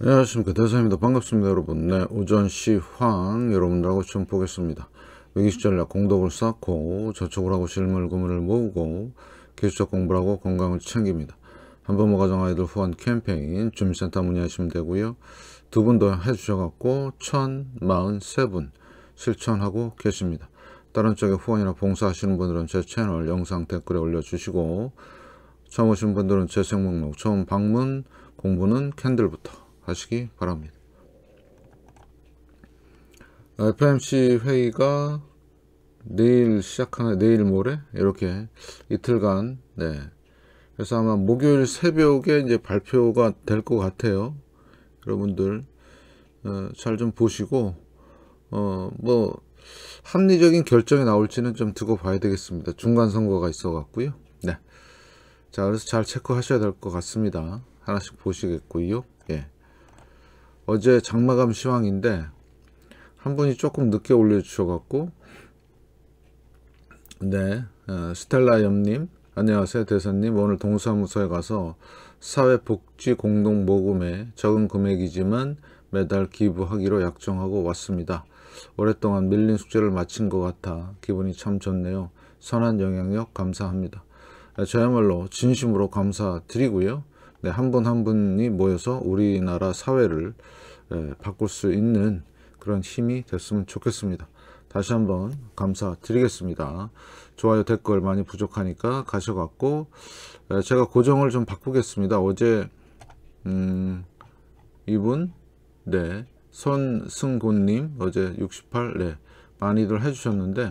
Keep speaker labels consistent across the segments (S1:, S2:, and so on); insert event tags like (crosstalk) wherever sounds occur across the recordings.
S1: 안녕하십니까 대사입니다 반갑습니다 여러분 네 오전 시황 여러분들하고 좀 보겠습니다 위기시절략 공덕을 쌓고 저축을 하고 실물금을 모으고 기술적 공부를 하고 건강을 챙깁니다 한번모 가정 아이들 후원 캠페인 주민센터 문의하시면 되고요 두분도 해주셔갖고 1043분 실천하고 계십니다 다른 쪽에 후원이나 봉사하시는 분들은 제 채널 영상 댓글에 올려주시고 처음 오신 분들은 제 생목록 처음 방문 공부는 캔들부터 하시기 바랍니다. FMC 회의가 내일 시작하는 내일 모레 이렇게 이틀간 네 그래서 아마 목요일 새벽에 이제 발표가 될 것 같아요 여러분들 어, 잘좀 보시고 어뭐 합리적인 결정이 나올지는 좀 두고 봐야 되겠습니다 중간 선거가 있어 갖고요 네자 그래서 잘 체크하셔야 될 것 같습니다 하나씩 보시겠고요 예. 어제 장마감 시황인데 한 분이 조금 늦게 올려주셔갖고 네 어, 스텔라 염님 안녕하세요 대사님 오늘 동사무소에 가서 사회복지공동모금에 적은 금액이지만 매달 기부하기로 약정하고 왔습니다 오랫동안 밀린 숙제를 마친 것 같아 기분이 참 좋네요 선한 영향력 감사합니다 아, 저야말로 진심으로 감사드리고요 네, 한 분 한 분이 모여서 우리나라 사회를 예, 바꿀 수 있는 그런 힘이 됐으면 좋겠습니다. 다시 한번 감사드리겠습니다. 좋아요 댓글 많이 부족하니까 가셔갖고 예, 제가 고정을 좀 바꾸겠습니다. 어제 음, 이분 네 선승곤님 어제 68 네, 많이들 해주셨는데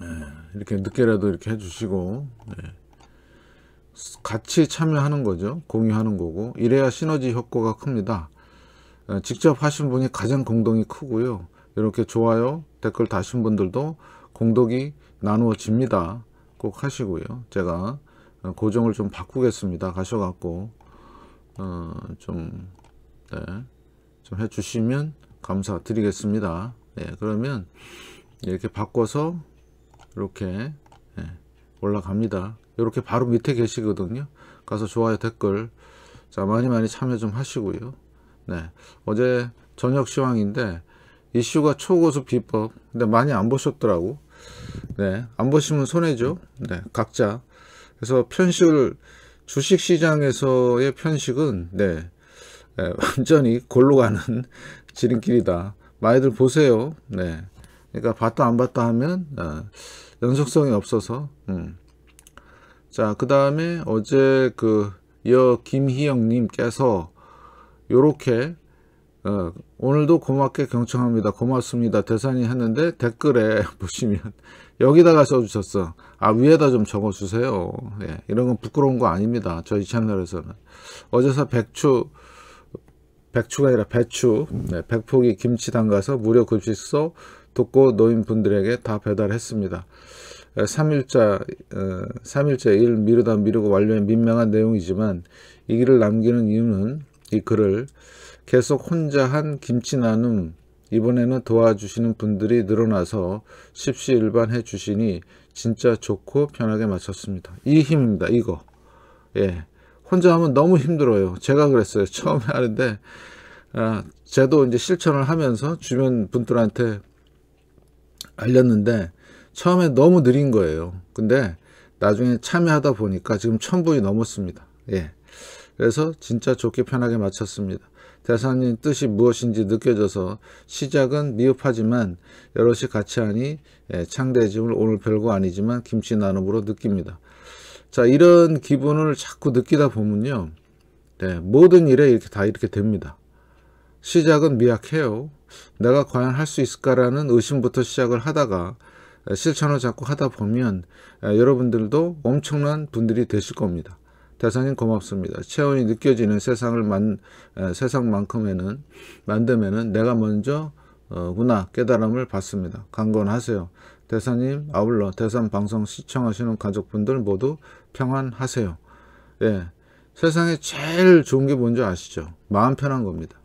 S1: 네, 이렇게 늦게라도 이렇게 해주시고 네. 같이 참여하는 거죠. 공유하는 거고 이래야 시너지 효과가 큽니다. 어, 직접 하신 분이 가장 공동이 크고요. 이렇게 좋아요, 댓글 다신 분들도 공덕이 나누어집니다. 꼭 하시고요. 제가 어, 고정을 좀 바꾸겠습니다. 가셔갖고 어, 좀, 네, 좀 해주시면 감사드리겠습니다. 네, 그러면 이렇게 바꿔서 이렇게 올라갑니다. 이렇게 바로 밑에 계시거든요. 가서 좋아요, 댓글 자 많이 많이 참여 좀 하시고요. 네 어제 저녁 시황인데 이슈가 초고수 비법 근데 많이 안 보셨더라고. 네안 보시면 손해죠. 네 각자 그래서 편식을 주식시장에서의 편식은 네, 네 (laughs) 완전히 골로 가는 지름길이다. 많이들 보세요. 네 그러니까 봤다 안 봤다 하면 어, 연속성이 없어서 음. 자그 다음에 어제 그 여 김희영 님께서 요렇게 어, 오늘도 고맙게 경청합니다 고맙습니다 대산이 했는데 댓글에 (laughs) 보시면 여기다가 써주셨어 아 위에다 좀 적어주세요 예, 이런 건 부끄러운 거 아닙니다 저희 채널에서는 어제서 백추 백추가 아니라 배추 네, 백포기 김치 담가서 무료 급식소 독고 노인분들에게 다 배달했습니다 3일자, 어, 3일자 어, 일 미루다 미루고 완료의 민망한 내용이지만 이길을 남기는 이유는 이 글을 계속 혼자 한 김치 나눔 이번에는 도와주시는 분들이 늘어나서 십시일반해 주시니 진짜 좋고 편하게 마쳤습니다. 이 힘입니다. 이거. 예. 혼자 하면 너무 힘들어요. 제가 그랬어요. 처음에 하는데 아, 저도 이제 실천을 하면서 주변 분들한테 알렸는데 처음에 너무 느린 거예요. 근데 나중에 참여하다 보니까 지금 1000분이 넘었습니다. 예. 그래서 진짜 좋게 편하게 마쳤습니다. 대사님 뜻이 무엇인지 느껴져서 시작은 미흡하지만 여럿이 같이 하니 예, 창대짐을 오늘 별거 아니지만 김치 나눔으로 느낍니다. 자 이런 기분을 자꾸 느끼다 보면요. 네, 모든 일에 이렇게 다 이렇게 됩니다. 시작은 미약해요. 내가 과연 할 수 있을까라는 의심부터 시작을 하다가 실천을 자꾸 하다 보면 여러분들도 엄청난 분들이 되실 겁니다. 대사님 고맙습니다. 체온이 느껴지는 세상을 만, 세상만큼에는 만듦에는 내가 먼저 어, 구나 깨달음을 받습니다. 강건하세요. 대사님 아울러 대산 방송 시청하시는 가족분들 모두 평안하세요. 예, 세상에 제일 좋은 게 뭔지 아시죠? 마음 편한 겁니다.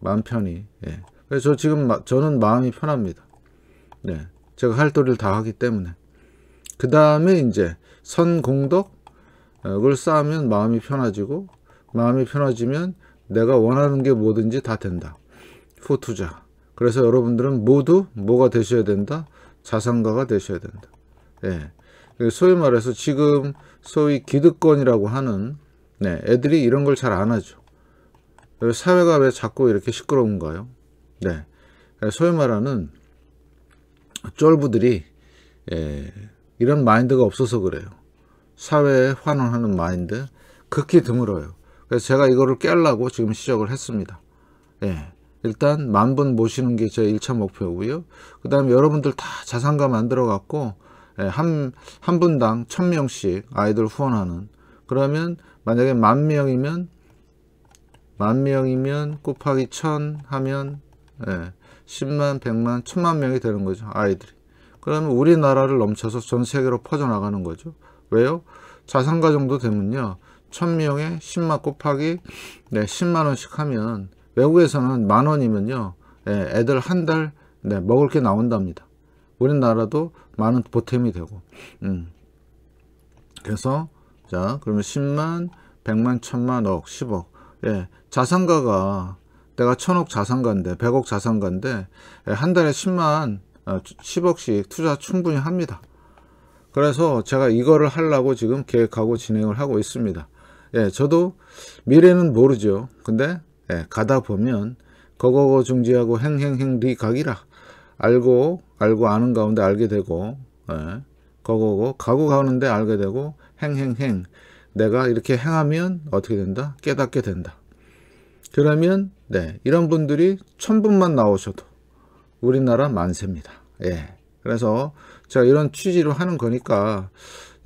S1: 마음 편히. 예. 그래서 지금 저는 마음이 편합니다. 네. 제가 할 도리를 다 하기 때문에. 그 다음에 이제 선공덕, 을 어, 쌓으면 마음이 편해지고, 마음이 편해지면 내가 원하는 게 뭐든지 다 된다. 후투자. 그래서 여러분들은 모두 뭐가 되셔야 된다? 자산가가 되셔야 된다. 예. 소위 말해서 지금 소위 기득권이라고 하는 네, 애들이 이런 걸 잘 안 하죠. 사회가 왜 자꾸 이렇게 시끄러운가요? 네. 소위 말하는 쫄부들이 예, 이런 마인드가 없어서 그래요. 사회에 환원하는 마인드 극히 드물어요. 그래서 제가 이거를 깨려고 지금 시작을 했습니다. 예. 일단 만 분 모시는 게 제 1차 목표고요. 그 다음에 여러분들 다 자산가 만들어 갖고 예, 한, 한 분당 1 0 0 0명씩 아이들 후원하는 그러면 만약에 만 명이면 만 명이면 곱하기 천 하면 예, 10만, 100만, 1000만 명이 되는 거죠. 아이들이. 그러면 우리나라를 넘쳐서 전 세계로 퍼져나가는 거죠. 왜요? 자산가 정도 되면요. 1000명에 10만 곱하기 네, 10만 원씩 하면 외국에서는 만 원이면요. 네, 애들 한달 네, 먹을 게 나온답니다. 우리나라도 많은 보탬이 되고. 음. 그래서 자, 그러면 10만, 100만, 1000만, 억, 10억. 예. 자산가가 내가 천억 자산가인데 백억 자산가인데 예, 한 달에 십만십억씩 어, 투자 충분히 합니다. 그래서 제가 이거를 하려고 지금 계획하고 진행을 하고 있습니다. 예, 저도 미래는 모르죠. 근데 예, 가다 보면 거거거 중지하고 행행행 리각이라 알고 알고 아는 가운데 알게 되고 예, 거거거 가고 가는데 알게 되고 행행행 내가 이렇게 행하면 어떻게 된다? 깨닫게 된다. 그러면 네 이런 분들이 천분만 나오셔도 우리나라 만세입니다. 예. 그래서 제가 이런 취지로 하는 거니까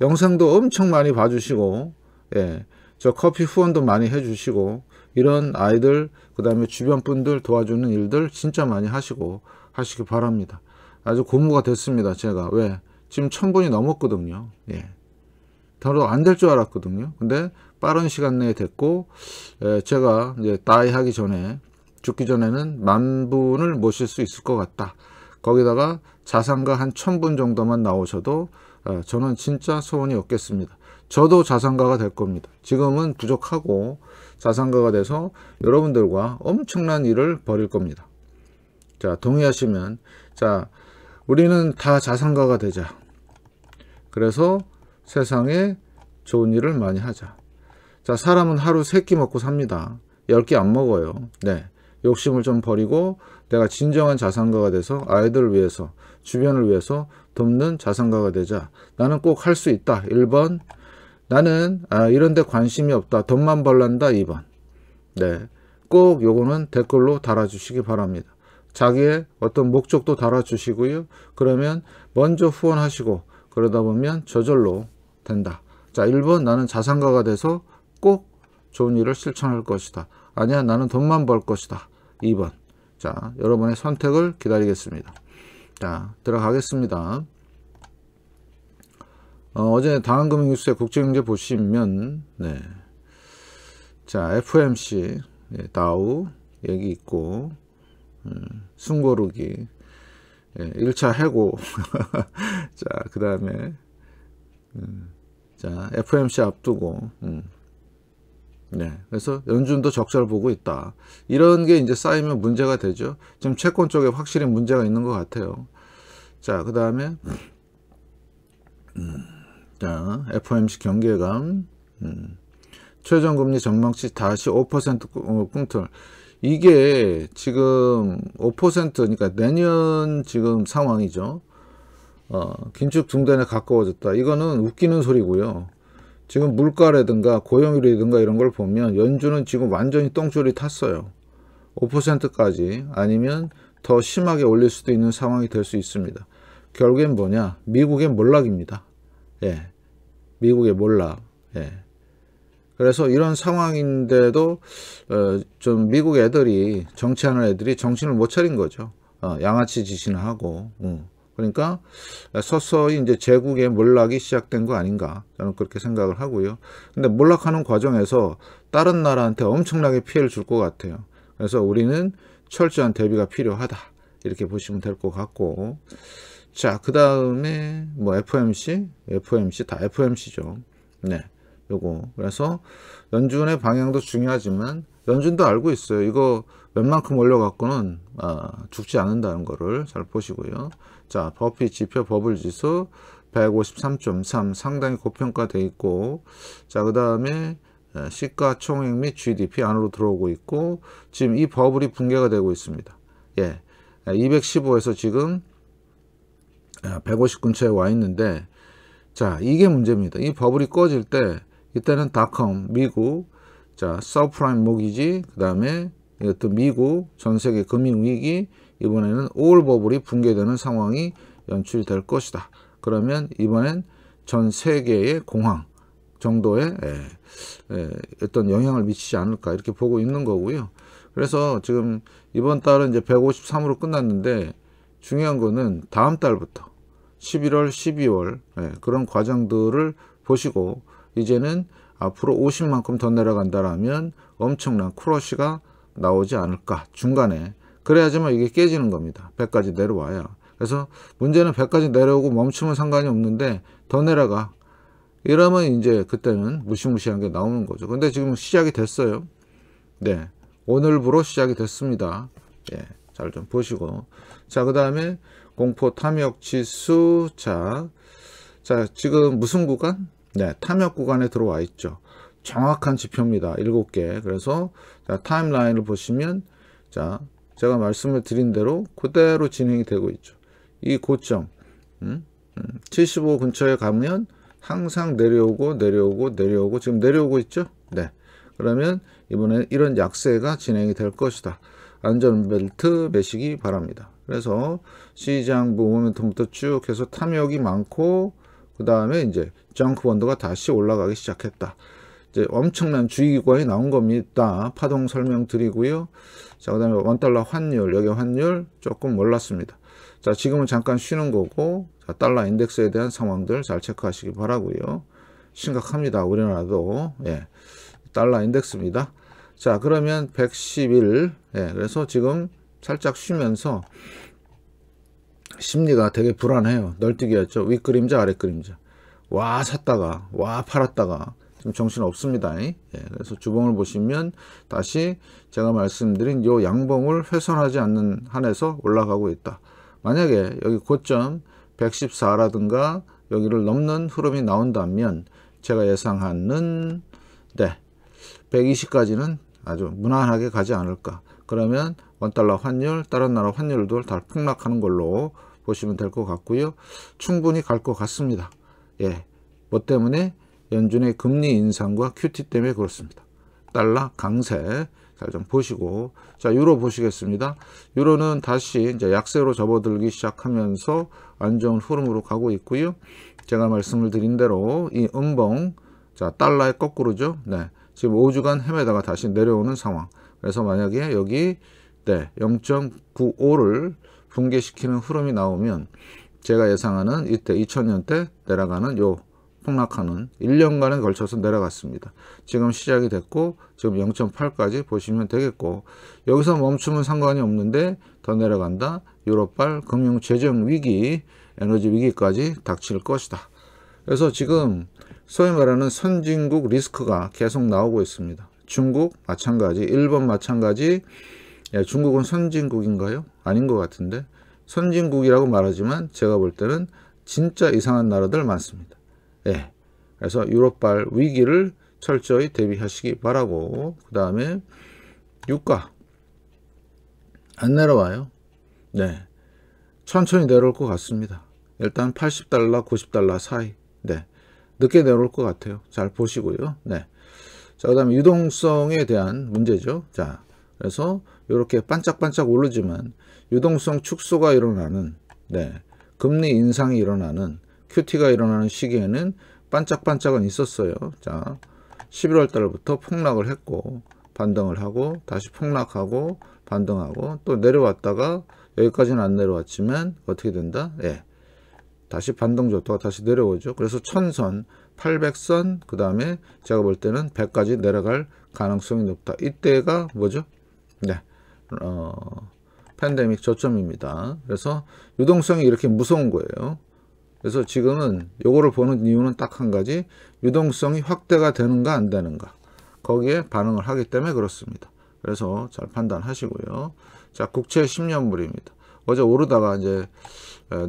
S1: 영상도 엄청 많이 봐주시고 예. 저 커피 후원도 많이 해주시고 이런 아이들 그 다음에 주변 분들 도와주는 일들 진짜 많이 하시고 하시기 바랍니다. 아주 고무가 됐습니다. 제가 왜 지금 천분이 넘었거든요. 예. 바로 안될 줄 알았거든요. 근데 빠른 시간 내에 됐고 제가 이제 다이하기 전에 죽기 전에는 만 분을 모실 수 있을 것 같다. 거기다가 자산가 한 천 분 정도만 나오셔도 저는 진짜 소원이 없겠습니다. 저도 자산가가 될 겁니다. 지금은 부족하고 자산가가 돼서 여러분들과 엄청난 일을 벌일 겁니다. 자 동의하시면 자 우리는 다 자산가가 되자. 그래서 세상에 좋은 일을 많이 하자. 자, 사람은 하루 세 끼 먹고 삽니다. 10끼 안 먹어요. 네. 욕심을 좀 버리고 내가 진정한 자산가가 돼서 아이들을 위해서 주변을 위해서 돕는 자산가가 되자 나는 꼭 할 수 있다 1번 나는 아, 이런데 관심이 없다 돈만 벌란다 2번 네꼭 요거는 댓글로 달아주시기 바랍니다 자기의 어떤 목적도 달아주시고요 그러면 먼저 후원하시고 그러다 보면 저절로 된다 자 1번 나는 자산가가 돼서 꼭 좋은 일을 실천할 것이다. 아니야 나는 돈만 벌 것이다. 2번 자 여러분의 선택을 기다리겠습니다. 자 들어가겠습니다. 어, 제 다한금융 뉴스의 국제경제 보시면 네. 자 FMC 예, 다우 얘기 있고 음, 숨고르기 예, 1차 해고 (laughs) 자그 다음에 음, 자 FMC 앞두고 음. 네. 그래서 연준도 적자를 보고 있다. 이런 게 이제 쌓이면 문제가 되죠. 지금 채권 쪽에 확실히 문제가 있는 것 같아요. 자, 그 다음에, 음, 자, FOMC 경계감. 음, 최저금리 전망치 다시 5% 어, 꿍틀. 이게 지금 5% 그러니까 내년 지금 상황이죠. 어, 긴축 중단에 가까워졌다. 이거는 웃기는 소리고요. 지금 물가라든가 고용이이든가 이런 걸 보면 연준은 지금 완전히 똥줄이 탔어요. 5%까지 아니면 더 심하게 올릴 수도 있는 상황이 될 수 있습니다. 결국엔 뭐냐? 미국의 몰락입니다. 예. 미국의 몰락. 예. 그래서 이런 상황인데도 어, 좀 미국 애들이 정치하는 애들이 정신을 못 차린 거죠. 어, 양아치 짓이나 하고. 응. 그러니까 서서히 이제 제국의 몰락이 시작된 거 아닌가 저는 그렇게 생각을 하고요. 근데 몰락하는 과정에서 다른 나라한테 엄청나게 피해를 줄 것 같아요. 그래서 우리는 철저한 대비가 필요하다 이렇게 보시면 될 것 같고 자 그 다음에 뭐 FOMC, FOMC 다 FOMC죠. 네, 요거 그래서 연준의 방향도 중요하지만 연준도 알고 있어요. 이거 웬만큼 올려갖고는 아, 죽지 않는다는 거를 잘 보시고요. 자, 버피 지표 버블 지수 153.3 상당히 고평가되어 있고 자, 그다음에 시가총액 및 GDP 안으로 들어오고 있고 지금 이 버블이 붕괴가 되고 있습니다. 예. 215에서 지금 150 근처에 와 있는데 자, 이게 문제입니다. 이 버블이 꺼질 때 이때는 닷컴 미국 자, 서프라임 모기지 그다음에 이것도 미국 전 세계 금융 위기 이번에는 올 버블이 붕괴되는 상황이 연출될 것이다. 그러면 이번엔 전 세계의 공황 정도의 에, 예, 에, 예, 어떤 영향을 미치지 않을까 이렇게 보고 있는 거고요. 그래서 지금 이번 달은 이제 153으로 끝났는데 중요한 거는 다음 달부터 11월, 12월 예, 그런 과정들을 보시고 이제는 앞으로 50만큼 더내려간다라 엄청난 크러쉬가 나오지 않을까 중간에 그래야지만 이게 깨지는 겁니다. 100까지 내려와야. 그래서 문제는 100까지 내려오고 멈추면 상관이 없는데 더 내려가. 이러면 이제 그때는 무시무시한 게 나오는 거죠. 근데 지금 시작이 됐어요. 네. 오늘부로 시작이 됐습니다. 예. 잘 좀 보시고. 자, 그 다음에 공포 탐욕 지수. 자. 자, 지금 무슨 구간? 네. 탐욕 구간에 들어와 있죠. 정확한 지표입니다. 7개. 그래서 자, 타임라인을 보시면 자, 제가 말씀을 드린 대로 그대로 진행이 되고 있죠. 이 고점 75 음? 음. 근처에 가면 항상 내려오고 내려오고 내려오고 지금 내려오고 있죠. 네. 그러면 이번에 이런 약세가 진행이 될 것이다. 안전벨트 매시기 바랍니다. 그래서 시장 모멘텀부터 쭉 해서 탐욕이 많고 그 다음에 이제 정크 원더가 다시 올라가기 시작했다. 이제 엄청난 주의기관이 나온 겁니다. 파동 설명드리고요. 자, 그 다음에 원달러 환율, 여기 환율 조금 몰랐습니다. 자, 지금은 잠깐 쉬는 거고, 자, 달러 인덱스에 대한 상황들 잘 체크하시기 바라고요. 심각합니다. 우리나라도. 예. 달러 인덱스입니다. 자, 그러면 111. 예, 그래서 지금 살짝 쉬면서 심리가 되게 불안해요. 널뛰기였죠. 윗그림자, 아래그림자 와, 샀다가, 와, 팔았다가, 좀 정신 없습니다. 예, 그래서 주봉을 보시면 다시 제가 말씀드린 요 양봉을 훼손하지 않는 한에서 올라가고 있다. 만약에 여기 고점 114라든가 여기를 넘는 흐름이 나온다면 제가 예상하는 네, 120까지는 아주 무난하게 가지 않을까. 그러면 원달러 환율, 다른 나라 환율도 다 폭락하는 걸로 보시면 될 것 같고요. 충분히 갈 것 같습니다. 예, 뭐 때문에 연준의 금리 인상과 큐티 때문에 그렇습니다. 달러 강세 잘 좀 보시고 자 유로 보시겠습니다. 유로는 다시 이제 약세로 접어들기 시작하면서 안 좋은 흐름으로 가고 있고요. 제가 말씀을 드린 대로 이 음봉 자 달러의 거꾸로죠. 네 지금 5주간 헤매다가 다시 내려오는 상황. 그래서 만약에 여기 네 0.95를 붕괴시키는 흐름이 나오면 제가 예상하는 이때 2000년대 내려가는 요 폭락하는 1년간에 걸쳐서 내려갔습니다. 지금 시작이 됐고 지금 0.8까지 보시면 되겠고 여기서 멈춤은 상관이 없는데 더 내려간다. 유럽발 금융재정 위기, 에너지 위기까지 닥칠 것이다. 그래서 지금 소위 말하는 선진국 리스크가 계속 나오고 있습니다. 중국 마찬가지, 일본 마찬가지. 야, 예, 중국은 선진국인가요? 아닌 것 같은데 선진국이라고 말하지만 제가 볼 때는 진짜 이상한 나라들 많습니다. 예. 그래서 유럽발 위기를 철저히 대비하시기 바라고 그 다음에 유가 안 내려와요 네 천천히 내려올 것 같습니다 일단 80달러 90달러 사이 네 늦게 내려올 것 같아요 잘 보시고요 네자그 다음에 유동성에 대한 문제죠 자 그래서 이렇게 반짝반짝 오르지만 유동성 축소가 일어나는 네 금리 인상이 일어나는 큐티가 일어나는 시기에는 반짝반짝은 있었어요. 자, 11월 달부터 폭락을 했고 반등을 하고 다시 폭락하고 반등하고 또 내려왔다가 여기까지는 안 내려왔지만 어떻게 된다? 예. 다시 반등 좋다가 다시 내려오죠. 그래서 1 0 0 0선 800선, 그 다음에 제가 볼 때는 100까지 내려갈 가능성이 높다. 이때가 뭐죠? 네. 어, 팬데믹 저점입니다. 그래서 유동성이 이렇게 무서운 거예요. 그래서 지금은 요거를 보는 이유는 딱 한 가지 유동성이 확대가 되는가 안 되는가 거기에 반응을 하기 때문에 그렇습니다. 그래서 잘 판단하시고요. 자 국채 10년물입니다. 어제 오르다가 이제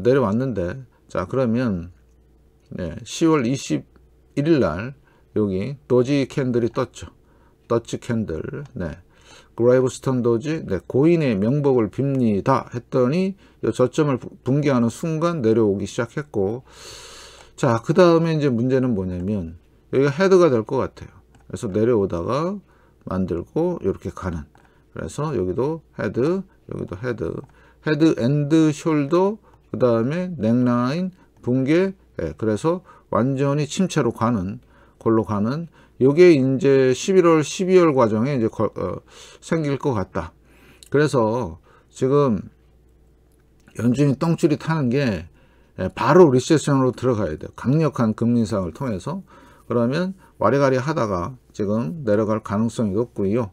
S1: 내려왔는데 자 그러면 네, 10월 21일 날 여기 도지 캔들이 떴죠. 더치 캔들. 네. 그라이브 스턴도지 네, 고인의 명복을 빕니다 했더니 저점을 붕괴하는 순간 내려오기 시작했고 자 그 다음에 이제 문제는 뭐냐면 여기가 헤드가 될 것 같아요 그래서 내려오다가 만들고 이렇게 가는 그래서 여기도 헤드 여기도 헤드 헤드 앤드 숄더 그 다음에 넥라인 붕괴 예, 그래서 완전히 침체로 가는 골로 가는 요게 이제 11월, 12월 과정에 이제 거, 어, 생길 것 같다. 그래서 지금 연준이 똥줄이 타는 게 예, 바로 리세션으로 들어가야 돼요. 강력한 금리 상을 통해서. 그러면 와리가리 하다가 지금 내려갈 가능성이 높고요.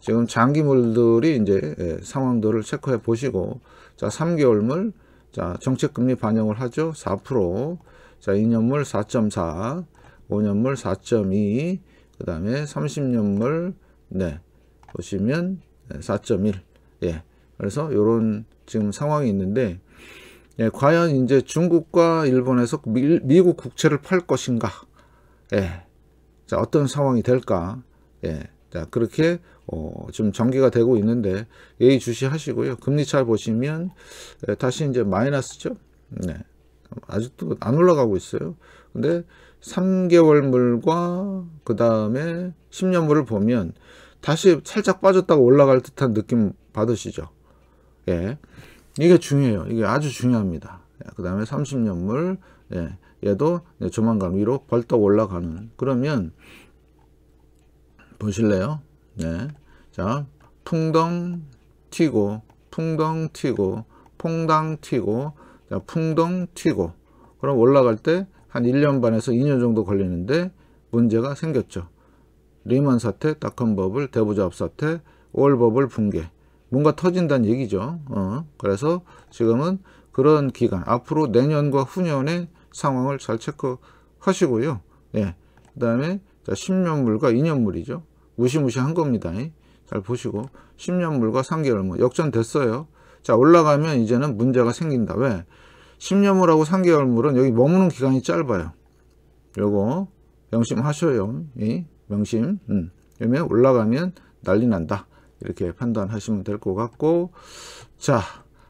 S1: 지금 장기물들이 이제 예, 상황들을 체크해 보시고 자 3개월물 자 정책금리 반영을 하죠 4%자 2년물 4.4 5년물 4.2그 다음에 30년물 네 보시면 4.1 예. 그래서 요런 지금 상황이 있는데 예, 과연 이제 중국과 일본에서 미, 국 국채를 팔 것인가? 예. 자, 어떤 상황이 될까? 예. 자, 그렇게 어, 지금 전개가 되고 있는데 예의 주시하시고요. 금리 차 보시면 예, 다시 이제 마이너스죠. 네. 아직도 안 올라가고 있어요. 근데 3개월물과 그 다음에 10년물을 보면 다시 살짝 빠졌다고 올라갈 듯한 느낌 받으시죠. 예. 이게 중요해요. 이게 아주 중요합니다. 예, 그 다음에 30년물, 예. 얘도 조만간 위로 벌떡 올라가는. 그러면, 보실래요? 예. 자, 풍덩 튀고, 풍덩 튀고, 풍당 튀고, 자, 풍덩 튀고. 그럼 올라갈 때한 1년 반에서 2년 정도 걸리는데 문제가 생겼죠. 리만 사태, 닷컴 버블, 대부조합 사태, 올 버블 붕괴. 뭔가 터진다는 얘기죠. 어. 그래서 지금은 그런 기간, 앞으로 내년과 후년의 상황을 잘 체크하시고요. 예. 그 다음에 10년물과 2년물이죠. 무시무시한 겁니다. 잘 보시고 10년물과 3개월물 역전됐어요. 자 올라가면 이제는 문제가 생긴다. 왜? 10년물하고 3개월물은 여기 머무는 기간이 짧아요. 요거 명심하셔요. 이 명심. 음. 그러면 올라가면 난리 난다. 이렇게 판단하시면 될 것 같고 자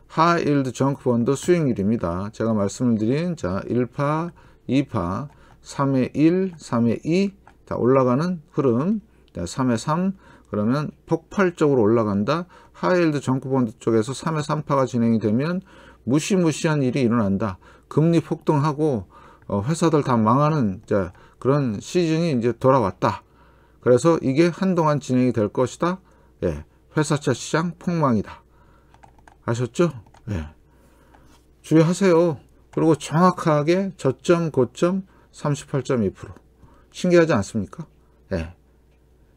S1: 하일드 정크펀드 수익률입니다. 제가 말씀을 드린 자 1파, 2파, 3의 1, 3의 2다 올라가는 흐름 자, 3의 3 그러면 폭발적으로 올라간다. 하일드 정크펀드 쪽에서 3의 3파가 진행이 되면 무시무시한 일이 일어난다. 금리 폭등하고 어, 회사들 다 망하는 자, 그런 시즌이 이제 돌아왔다. 그래서 이게 한동안 진행이 될 것이다. 예, 회사차 시장 폭망이다. 아셨죠? 예. 주의하세요. 그리고 정확하게 저점 고점 38.2% 신기하지 않습니까? 예.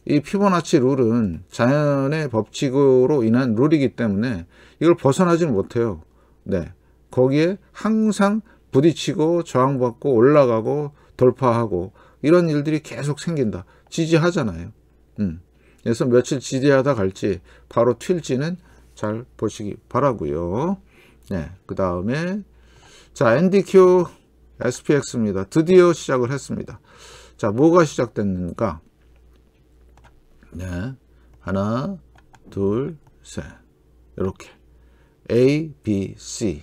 S1: 이 피보나치 룰은 자연의 법칙으로 인한 룰이기 때문에 이걸 벗어나지 못해요. 네. 거기에 항상 부딪히고 저항받고 올라가고 돌파하고 이런 일들이 계속 생긴다. 지지하잖아요. 음. 그래서 며칠 지지하다 갈지 바로 튈지는 잘 보시기 바라고요. 네, 그 다음에 자 NDQ SPX입니다. 드디어 시작을 했습니다. 자, 뭐가 시작됐는가? 네, 하나, 둘, 셋 이렇게 A, B, C.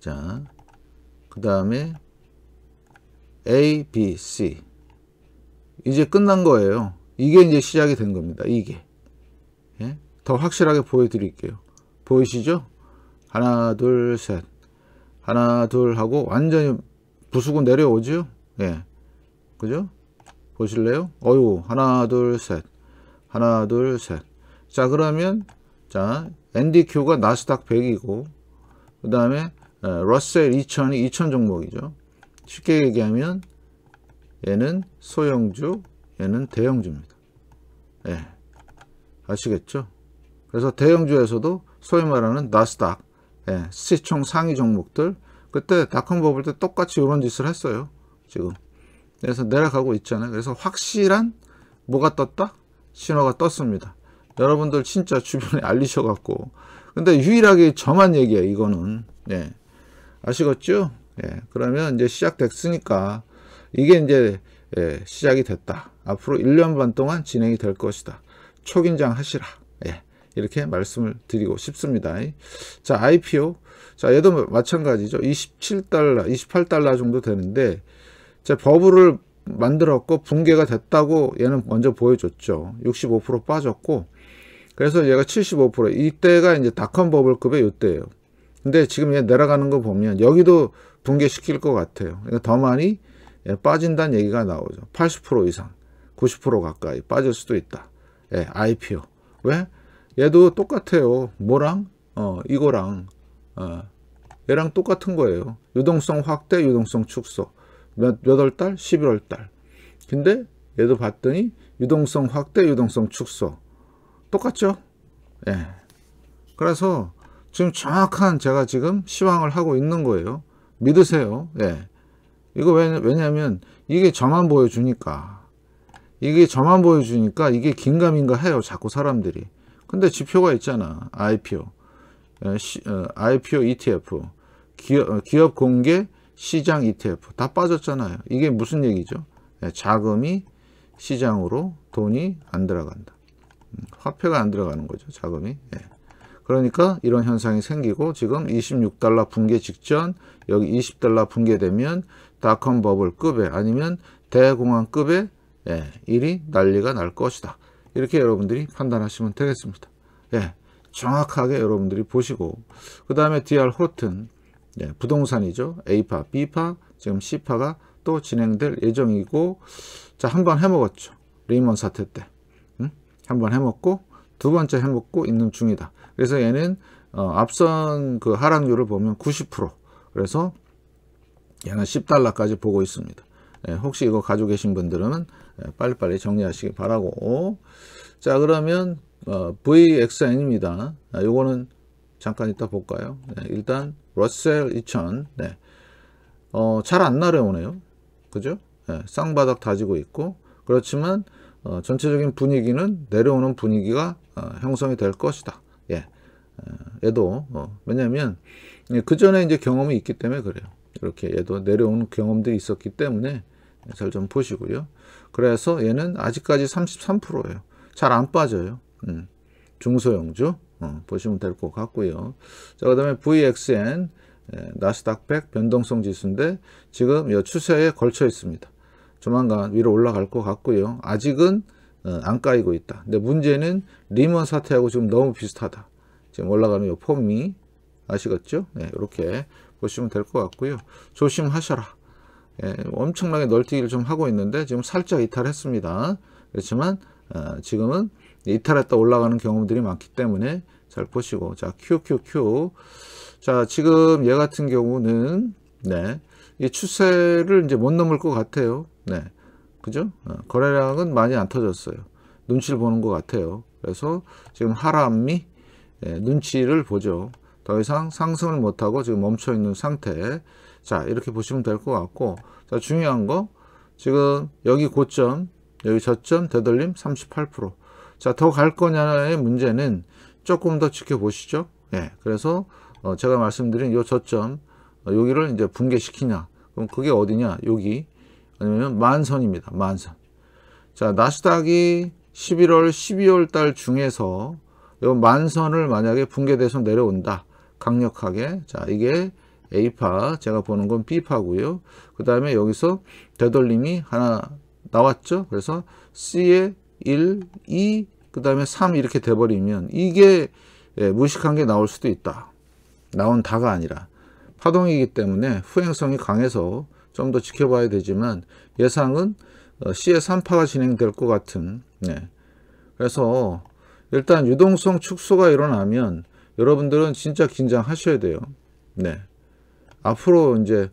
S1: 자, 그 다음에 A, B, C. 이제 끝난 거예요. 이게 이제 시작이 된 겁니다. 이게. 예? 더 확실하게 보여드릴게요. 보이시죠? 하나, 둘, 셋. 하나, 둘 하고 완전히 부수고 내려오죠? 예. 그죠? 보실래요? 어유 하나, 둘, 셋. 하나, 둘, 셋. 자, 그러면 자, NDQ가 나스닥 100이고 그 다음에 어, 러셀 2000이 2000 종목이죠. 쉽게 얘기하면 얘는 소형주, 얘는 대형주입니다. 예, 아시겠죠? 그래서 대형주에서도 소위 말하는 나스닥, 예, 시총 상위 종목들 그때 닷컴 버블 때 똑같이 이런 짓을 했어요. 지금. 그래서 내려가고 있잖아요. 그래서 확실한 뭐가 떴다? 신호가 떴습니다. 여러분들 진짜 주변에 (laughs) 알리셔갖고 근데 유일하게 저만 얘기해 이거는 예 아시겠죠 예 그러면 이제 시작됐으니까 이게 이제 예, 시작이 됐다 앞으로 1년 반 동안 진행이 될 것이다 초긴장 하시라 예 이렇게 말씀을 드리고 싶습니다 자 IPO 자 얘도 마찬가지죠 27달러 28달러 정도 되는데 자 버블을 만들었고 붕괴가 됐다고 얘는 먼저 보여줬죠 65% 빠졌고 그래서 얘가 75% 이때가 이제 닷컴 버블급의 이때예요. 근데 지금 얘 내려가는 거 보면 여기도 붕괴시킬 것 같아요. 그러니까 더 많이 예, 빠진다는 얘기가 나오죠. 80% 이상, 90% 가까이 빠질 수도 있다. 예, IPO. 왜? 얘도 똑같아요. 뭐랑? 어, 이거랑. 어, 얘랑 똑같은 거예요. 유동성 확대, 유동성 축소. 몇, 몇월 달? 11월 달. 근데 얘도 봤더니 유동성 확대, 유동성 축소. 똑같죠. 예. 그래서 지금 정확한 제가 지금 시황을 하고 있는 거예요. 믿으세요. 예. 이거 왜, 왜냐면 이게 저만 보여주니까. 이게 저만 보여주니까 이게 긴가민가 해요. 자꾸 사람들이. 근데 지표가 있잖아. IPO. 예, 어, IPO ETF. 기업, 어, 기업 공개 시장 ETF. 다 빠졌잖아요. 이게 무슨 얘기죠? 예, 자금이 시장으로 돈이 안 들어간다. 화폐가 안 들어가는 거죠. 자금이. 예. 그러니까 이런 현상이 생기고 지금 26달러 붕괴 직전 여기 20달러 붕괴되면 닷컴 버블급에 아니면 대공황급에 예, 일이 난리가 날 것이다. 이렇게 여러분들이 판단하시면 되겠습니다. 예, 정확하게 여러분들이 보시고 그 다음에 DR 호튼 예, 부동산이죠. A파, B파, 지금 C파가 또 진행될 예정이고 자 한번 해먹었죠. 리먼 사태 때. 한번 해먹고 두 번째 해먹고 있는 중이다. 그래서 얘는 어, 앞선 그 하락률을 보면 90% 그래서 얘는 10달러까지 보고 있습니다. 예, 혹시 이거 가지고 계신 분들은 예, 빨리빨리 정리하시기 바라고 자 그러면 어, VXN입니다. 아, 요거는 잠깐 이따 볼까요? 네, 일단 러셀 2000 네. 어, 잘안 날아오네요. 그죠? 네, 쌍바닥 다지고 있고 그렇지만 어, 전체적인 분위기는 내려오는 분위기가 어, 형성이 될 것이다. 예. 어, 얘도 어, 왜냐하면 예, 그 전에 이제 경험이 있기 때문에 그래요. 이렇게 얘도 내려오는 경험들이 있었기 때문에 잘 좀 보시고요. 그래서 얘는 아직까지 33%예요. 잘 안 빠져요. 음, 중소형주 어, 보시면 될 것 같고요. 자, 그 다음에 VXN 예, 나스닥 100 변동성 지수인데 지금 이 추세에 걸쳐 있습니다. 조만간 위로 올라갈 것 같고요. 아직은 어, 안 까이고 있다. 근데 문제는 리먼 사태하고 지금 너무 비슷하다. 지금 올라가는 요 폼이 아시겠죠? 네, 이렇게 보시면 될 것 같고요. 조심하셔라. 예, 엄청나게 널뛰기를 좀 하고 있는데 지금 살짝 이탈했습니다. 그렇지만 어, 지금은 이탈했다 올라가는 경우들이 많기 때문에 잘 보시고 자 QQQ 자 지금 얘 같은 경우는 네, 이 추세를 이제 못 넘을 것 같아요. 네. 그죠? 어, 거래량은 많이 안 터졌어요. 눈치를 보는 것 같아요. 그래서 지금 하람이 예, 눈치를 보죠. 더 이상 상승을 못하고 지금 멈춰 있는 상태. 자, 이렇게 보시면 될 것 같고. 자, 중요한 거. 지금 여기 고점, 여기 저점, 되돌림 38%. 자, 더 갈 거냐의 문제는 조금 더 지켜보시죠. 예. 그래서 어, 제가 말씀드린 요 저점, 어, 여기를 이제 붕괴시키냐. 그럼 그게 어디냐? 여기. 아니면 만선입니다. 만선. 자, 나스닥이 11월, 12월 달 중에서 이 만선을 만약에 붕괴돼서 내려온다. 강력하게. 자, 이게 A파, 제가 보는 건 B파고요. 그 다음에 여기서 되돌림이 하나 나왔죠. 그래서 C에 1, 2, 그 다음에 3 이렇게 돼버리면 이게 예, 무식한 게 나올 수도 있다. 나온 다가 아니라 파동이기 때문에 후행성이 강해서 좀더 지켜봐야 되지만 예상은 어, 시의 3파가 진행될 것 같은 네. 그래서 일단 유동성 축소가 일어나면 여러분들은 진짜 긴장하셔야 돼요. 네. 앞으로 이제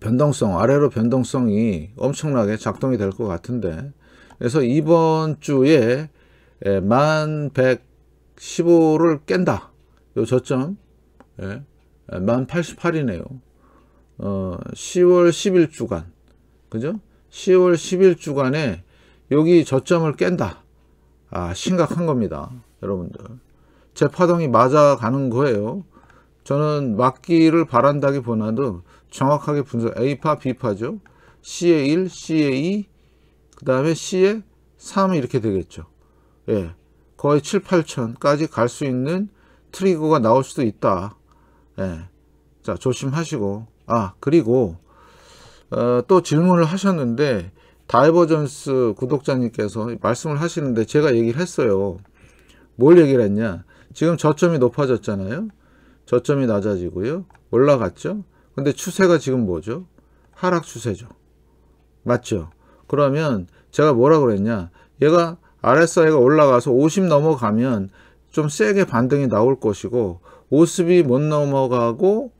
S1: 변동성, 아래로 변동성이 엄청나게 작동이 될 것 같은데 그래서 이번 주에 예, 만 115를 깬다. 요 저점 예, 만 88이네요. 어, 10월 10일주간 그죠? 10월 10일주간에 여기 저점을 깬다. 아, 심각한 겁니다. 여러분들. 제 파동이 맞아가는 거예요. 저는 맞기를 바란다기보나도 정확하게 분석, A파, B파죠. C의 1, C의 2, 그 다음에 C의 3 이렇게 되겠죠. 예. 거의 7, 8천까지 갈 수 있는 트리거가 나올 수도 있다. 예. 자, 조심하시고. 아 그리고 어, 또 질문을 하셨는데 다이버전스 구독자님께서 말씀을 하시는데 제가 얘기를 했어요. 뭘 얘기를 했냐? 지금 저점이 높아졌잖아요. 저점이 낮아지고요. 올라갔죠. 근데 추세가 지금 뭐죠? 하락 추세죠. 맞죠? 그러면 제가 뭐라 그랬냐? 얘가 RSI가 올라가서 50 넘어가면 좀 세게 반등이 나올 것이고 50이 못 넘어가고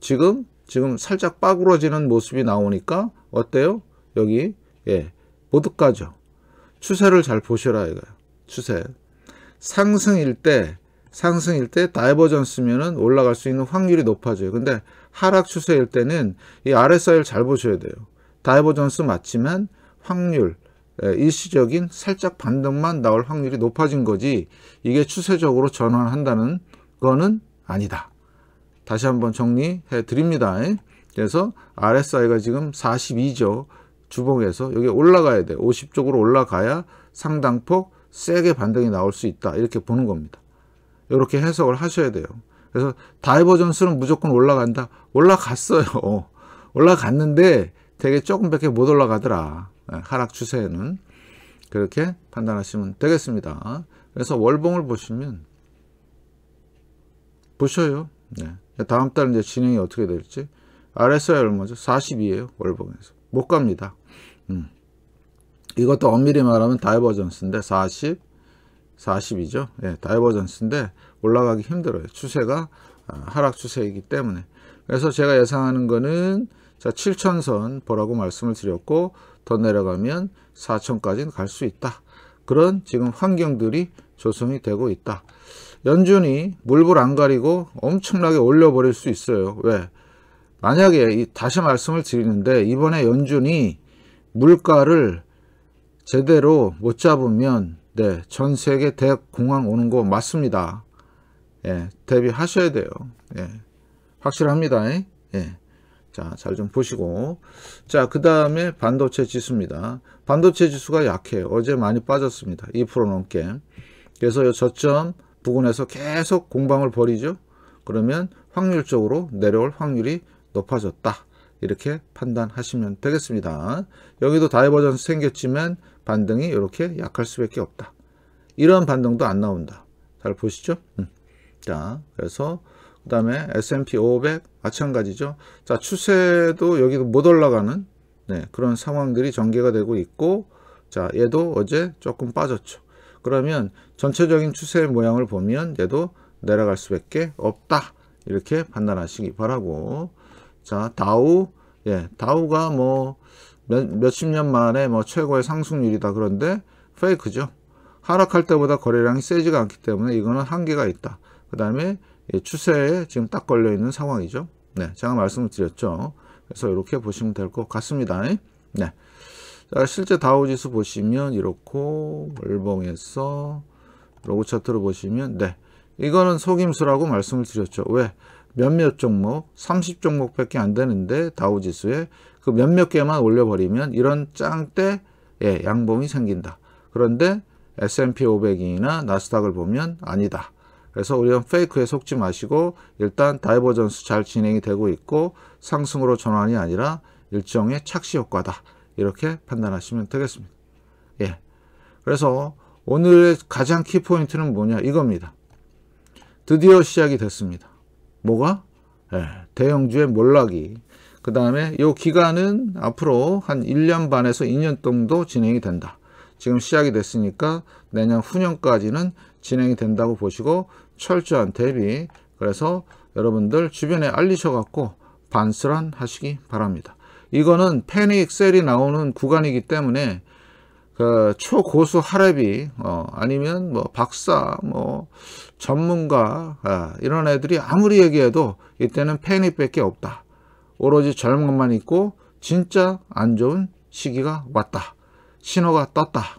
S1: 지금 지금 살짝 빠구러지는 모습이 나오니까 어때요? 여기 예, 보드가죠. 추세를 잘 보셔라 이거요 추세. 상승일 때 상승일 때 다이버전스면은 올라갈 수 있는 확률이 높아져요. 근데 하락 추세일 때는 이 RSI를 잘 보셔야 돼요. 다이버전스 맞지만 확률 예, 일시적인 살짝 반등만 나올 확률이 높아진 거지 이게 추세적으로 전환한다는 거는 아니다. 다시 한번 정리해 드립니다. 그래서 RSI가 지금 42죠. 주봉에서 여기 올라가야 돼. 50쪽으로 올라가야 상당폭 세게 반등이 나올 수 있다. 이렇게 보는 겁니다. 이렇게 해석을 하셔야 돼요. 그래서 다이버전스는 무조건 올라간다. 올라갔어요. (laughs) 올라갔는데 되게 조금밖에 못 올라가더라. 네, 하락 추세에는. 그렇게 판단하시면 되겠습니다. 그래서 월봉을 보시면 보셔요. 네. 다음 달 이제 진행이 어떻게 될지 RSI 얼마죠? 42에요 월봉에서 못 갑니다 음. 이것도 엄밀히 말하면 다이버전스인데 40 40이죠 예, 다이버전스인데 올라가기 힘들어요 추세가 아, 하락 추세이기 때문에 그래서 제가 예상하는 거는 자 7천선 보라고 말씀을 드렸고 더 내려가면 4천까지는 갈 수 있다 그런 지금 환경들이 조성이 되고 있다 연준이 물불 안 가리고 엄청나게 올려버릴 수 있어요. 왜? 만약에 다시 말씀을 드리는데 이번에 연준이 물가를 제대로 못 잡으면 네, 전 세계 대공황 오는 거 맞습니다. 예, 대비하셔야 돼요. 예, 확실합니다. 예. 예. 자, 잘 좀 보시고. 자, 그 다음에 반도체 지수입니다. 반도체 지수가 약해요. 어제 많이 빠졌습니다. 2% 넘게. 그래서 요 저점 부근에서 계속 공방을 벌이죠. 그러면 확률적으로 내려올 확률이 높아졌다. 이렇게 판단하시면 되겠습니다. 여기도 다이버전스 생겼지만 반등이 이렇게 약할 수밖에 없다. 이런 반등도 안 나온다. 잘 보시죠? 음. 자, 그래서 그 다음에 S&P 500 마찬가지죠. 자, 추세도 여기도 못 올라가는 네, 그런 상황들이 전개가 되고 있고 자, 얘도 어제 조금 빠졌죠. 그러면 전체적인 추세의 모양을 보면 얘도 내려갈 수밖에 없다. 이렇게 판단하시기 바라고. 자, 다우. 예, 다우가 뭐 몇, 몇십 년 만에 뭐 최고의 상승률이다. 그런데 페이크죠. 하락할 때보다 거래량이 세지가 않기 때문에 이거는 한계가 있다. 그 다음에 예, 추세에 지금 딱 걸려 있는 상황이죠. 네, 제가 말씀을 드렸죠. 그래서 이렇게 보시면 될 것 같습니다. 네. 자, 실제 다우지수 보시면 이렇고 월봉에서 로그 차트로 보시면 네 이거는 속임수라고 말씀을 드렸죠. 왜? 몇몇 종목 30종목 밖에 안 되는데 다우지수에 그 몇몇 개만 올려버리면 이런 짱때 예, 양봉이 생긴다. 그런데 S&P 500이나 나스닥을 보면 아니다. 그래서 우리는 페이크에 속지 마시고 일단 다이버전스 잘 진행이 되고 있고 상승으로 전환이 아니라 일종의 착시 효과다. 이렇게 판단하시면 되겠습니다. 예. 그래서 오늘의 가장 키포인트는 뭐냐 이겁니다. 드디어 시작이 됐습니다. 뭐가? 예, 대형주의 몰락이. 그 다음에 이 기간은 앞으로 한 1년 반에서 2년 정도 진행이 된다. 지금 시작이 됐으니까 내년 후년까지는 진행이 된다고 보시고 철저한 대비 그래서 여러분들 주변에 알리셔갖고 반스란 하시기 바랍니다. 이거는 패닉 셀이 나오는 구간이기 때문에 그 초고수 하랩이 어, 아니면 뭐 박사 뭐 전문가 아, 이런 애들이 아무리 얘기해도 이때는 패닉밖에 없다 오로지 젊음만 있고 진짜 안 좋은 시기가 왔다 신호가 떴다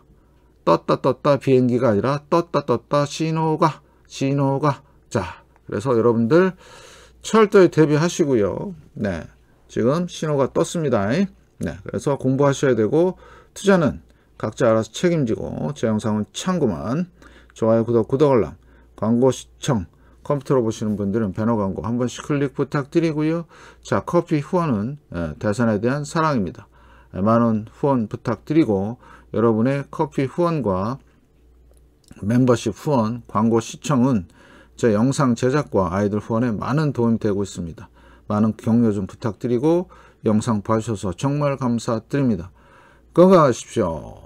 S1: 떴다 떴다 비행기가 아니라 떴다 떴다 신호가 신호가 자 그래서 여러분들 철저히 대비하시고요 네. 지금 신호가 떴습니다. 네, 그래서 공부하셔야 되고 투자는 각자 알아서 책임지고 제 영상은 참고만 좋아요, 구독, 구독 알람, 광고 시청, 컴퓨터로 보시는 분들은 배너 광고 한 번씩 클릭 부탁드리고요. 자, 커피 후원은 예, 대선에 대한 사랑입니다. 많은 예, 후원 부탁드리고 여러분의 커피 후원과 멤버십 후원, 광고 시청은 제 영상 제작과 아이들 후원에 많은 도움이 되고 있습니다. 많은 격려 좀 부탁드리고 영상 봐주셔서 정말 감사드립니다. 건강하십시오.